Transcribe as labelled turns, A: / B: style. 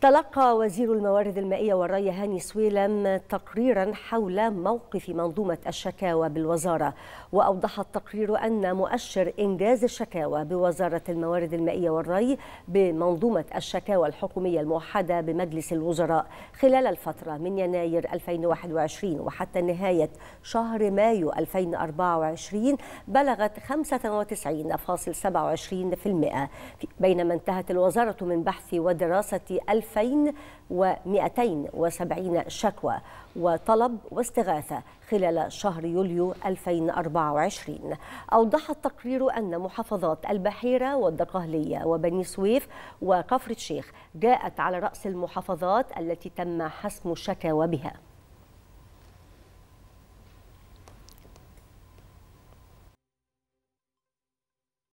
A: تلقى وزير الموارد المائية والري هاني سويلم تقريرا حول موقف منظومة الشكاوى بالوزارة وأوضح التقرير أن مؤشر إنجاز الشكاوى بوزارة الموارد المائية والري بمنظومة الشكاوى الحكومية الموحدة بمجلس الوزراء خلال الفترة من يناير 2021 وحتى نهاية شهر مايو 2024 بلغت 95.27% بينما انتهت الوزارة من بحث ودراسة 1000 2270 شكوى وطلب واستغاثة خلال شهر يوليو 2024 أوضح التقرير أن محافظات البحيرة والدقهلية وبني سويف وكفر الشيخ جاءت على رأس المحافظات التي تم حسم الشكاوى بها